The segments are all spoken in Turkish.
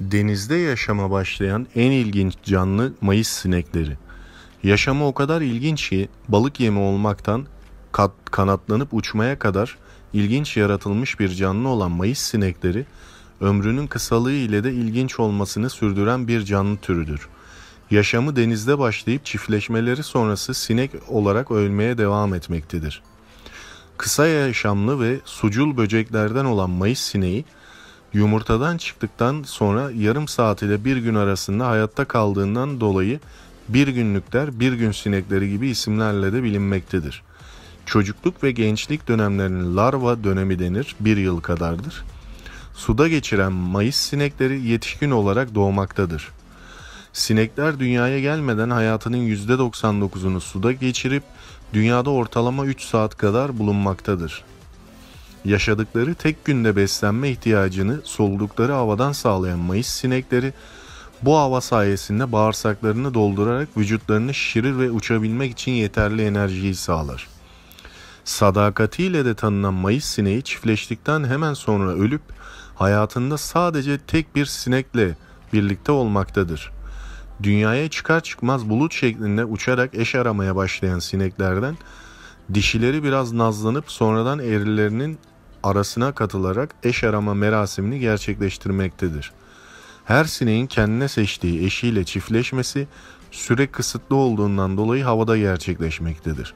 denizde yaşama başlayan en ilginç canlı mayıs sinekleri. Yaşamı o kadar ilginç ki balık yemi olmaktan kat, kanatlanıp uçmaya kadar ilginç yaratılmış bir canlı olan mayıs sinekleri ömrünün kısalığı ile de ilginç olmasını sürdüren bir canlı türüdür. Yaşamı denizde başlayıp çiftleşmeleri sonrası sinek olarak ölmeye devam etmektedir. Kısa yaşamlı ve sucul böceklerden olan mayıs sineği Yumurtadan çıktıktan sonra yarım saat ile bir gün arasında hayatta kaldığından dolayı bir günlükler bir gün sinekleri gibi isimlerle de bilinmektedir. Çocukluk ve gençlik dönemlerinin larva dönemi denir bir yıl kadardır. Suda geçiren mayıs sinekleri yetişkin olarak doğmaktadır. Sinekler dünyaya gelmeden hayatının %99'unu suda geçirip dünyada ortalama 3 saat kadar bulunmaktadır. Yaşadıkları tek günde beslenme ihtiyacını soludukları havadan sağlayan mayıs sinekleri bu hava sayesinde bağırsaklarını doldurarak vücutlarını şişirir ve uçabilmek için yeterli enerjiyi sağlar. Sadakatiyle de tanınan mayıs sineği çiftleştikten hemen sonra ölüp hayatında sadece tek bir sinekle birlikte olmaktadır. Dünyaya çıkar çıkmaz bulut şeklinde uçarak eş aramaya başlayan sineklerden Dişileri biraz nazlanıp sonradan erilerinin arasına katılarak eş arama merasimini gerçekleştirmektedir. Her sineğin kendine seçtiği eşiyle çiftleşmesi süre kısıtlı olduğundan dolayı havada gerçekleşmektedir.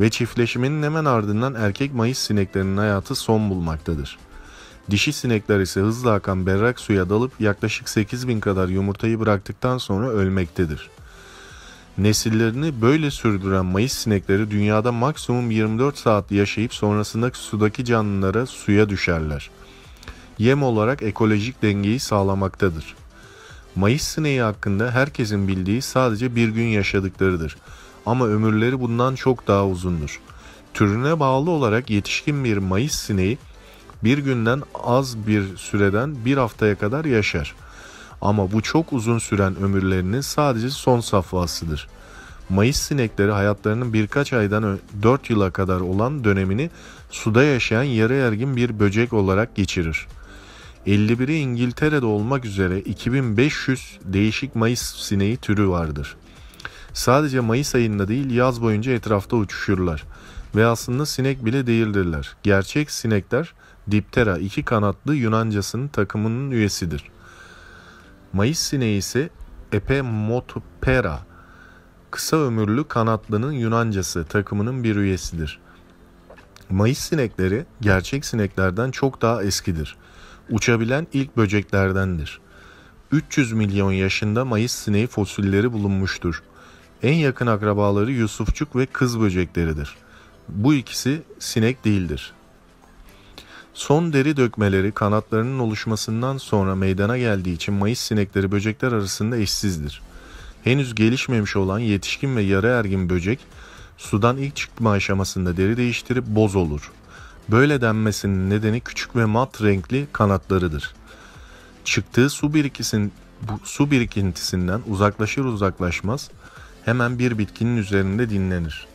Ve çiftleşmenin hemen ardından erkek mayıs sineklerinin hayatı son bulmaktadır. Dişi sinekler ise hızla akan berrak suya dalıp yaklaşık 8000 kadar yumurtayı bıraktıktan sonra ölmektedir. Nesillerini böyle sürdüren mayıs sinekleri dünyada maksimum 24 saat yaşayıp sonrasında sudaki canlılara suya düşerler. Yem olarak ekolojik dengeyi sağlamaktadır. Mayıs sineği hakkında herkesin bildiği sadece bir gün yaşadıklarıdır. Ama ömürleri bundan çok daha uzundur. Türüne bağlı olarak yetişkin bir mayıs sineği bir günden az bir süreden bir haftaya kadar yaşar.'' Ama bu çok uzun süren ömürlerinin sadece son safhasıdır. Mayıs sinekleri hayatlarının birkaç aydan 4 yıla kadar olan dönemini suda yaşayan yarı ergin bir böcek olarak geçirir. 51'i İngiltere'de olmak üzere 2500 değişik Mayıs sineği türü vardır. Sadece Mayıs ayında değil yaz boyunca etrafta uçuşurlar ve aslında sinek bile değildirler. Gerçek sinekler Diptera iki kanatlı Yunancasının takımının üyesidir.'' Mayıs sineği ise Epemotopera, kısa ömürlü kanatlının Yunancası takımının bir üyesidir. Mayıs sinekleri gerçek sineklerden çok daha eskidir. Uçabilen ilk böceklerdendir. 300 milyon yaşında mayıs sineği fosilleri bulunmuştur. En yakın akrabaları yusufçuk ve kız böcekleridir. Bu ikisi sinek değildir. Son deri dökmeleri kanatlarının oluşmasından sonra meydana geldiği için Mayıs sinekleri böcekler arasında eşsizdir. Henüz gelişmemiş olan yetişkin ve yarı ergin böcek sudan ilk çıkma aşamasında deri değiştirip boz olur. Böyle denmesinin nedeni küçük ve mat renkli kanatlarıdır. Çıktığı su, birikisin, su birikintisinden uzaklaşır uzaklaşmaz hemen bir bitkinin üzerinde dinlenir.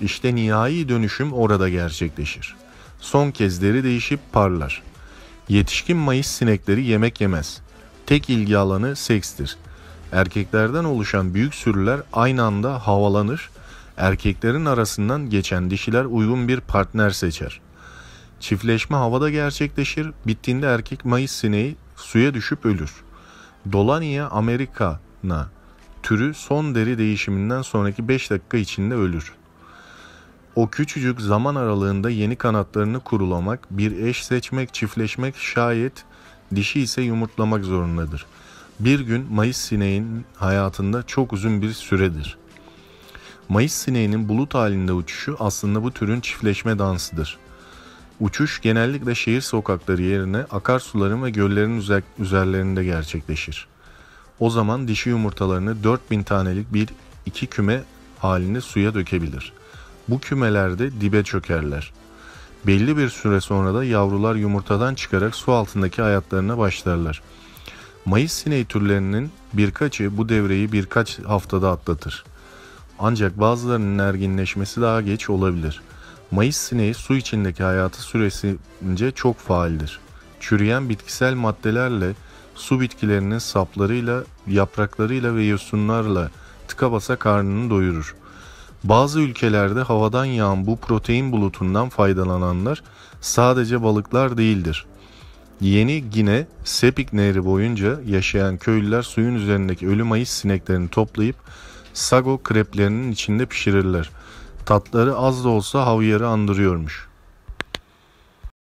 İşte nihai dönüşüm orada gerçekleşir.'' Son kezleri değişip parlar. Yetişkin mayıs sinekleri yemek yemez. Tek ilgi alanı sekstir. Erkeklerden oluşan büyük sürüler aynı anda havalanır. Erkeklerin arasından geçen dişiler uygun bir partner seçer. Çiftleşme havada gerçekleşir. Bittiğinde erkek mayıs sineği suya düşüp ölür. Dolania Amerika'na türü son deri değişiminden sonraki 5 dakika içinde ölür. O küçücük zaman aralığında yeni kanatlarını kurulamak, bir eş seçmek, çiftleşmek, şayet dişi ise yumurtlamak zorundadır. Bir gün Mayıs sineğin hayatında çok uzun bir süredir. Mayıs sineğinin bulut halinde uçuşu aslında bu türün çiftleşme dansıdır. Uçuş genellikle şehir sokakları yerine akarsuların ve göllerin üzerlerinde gerçekleşir. O zaman dişi yumurtalarını 4000 tanelik bir iki küme halinde suya dökebilir. Bu kümelerde dibe çökerler. Belli bir süre sonra da yavrular yumurtadan çıkarak su altındaki hayatlarına başlarlar. Mayıs siney türlerinin birkaçı bu devreyi birkaç haftada atlatır. Ancak bazılarının erginleşmesi daha geç olabilir. Mayıs sineği su içindeki hayatı süresince çok faaldir. Çürüyen bitkisel maddelerle, su bitkilerinin saplarıyla, yapraklarıyla ve yosunlarla tıka basa karnını doyurur. Bazı ülkelerde havadan yağan bu protein bulutundan faydalananlar sadece balıklar değildir. Yeni Gine, Sepik Nehri boyunca yaşayan köylüler suyun üzerindeki ölü mayıs sineklerini toplayıp sago kreplerinin içinde pişirirler. Tatları az da olsa havyarı andırıyormuş.''